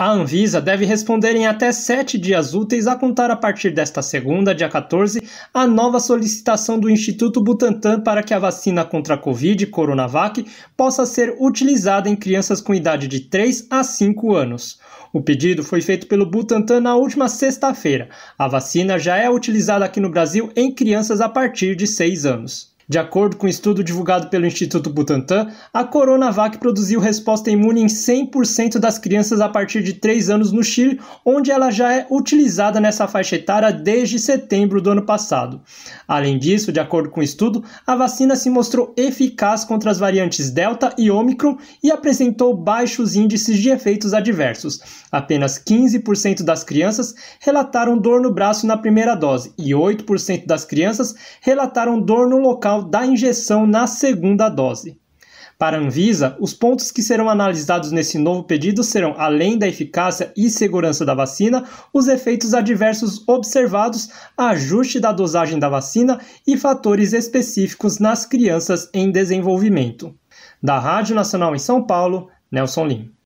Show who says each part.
Speaker 1: A Anvisa deve responder em até sete dias úteis a contar a partir desta segunda, dia 14, a nova solicitação do Instituto Butantan para que a vacina contra a Covid, Coronavac, possa ser utilizada em crianças com idade de 3 a 5 anos. O pedido foi feito pelo Butantan na última sexta-feira. A vacina já é utilizada aqui no Brasil em crianças a partir de 6 anos. De acordo com um estudo divulgado pelo Instituto Butantan, a Coronavac produziu resposta imune em 100% das crianças a partir de 3 anos no Chile, onde ela já é utilizada nessa faixa etária desde setembro do ano passado. Além disso, de acordo com o um estudo, a vacina se mostrou eficaz contra as variantes Delta e Omicron e apresentou baixos índices de efeitos adversos. Apenas 15% das crianças relataram dor no braço na primeira dose e 8% das crianças relataram dor no local final da injeção na segunda dose. Para a Anvisa, os pontos que serão analisados nesse novo pedido serão, além da eficácia e segurança da vacina, os efeitos adversos observados, ajuste da dosagem da vacina e fatores específicos nas crianças em desenvolvimento. Da Rádio Nacional em São Paulo, Nelson Lim.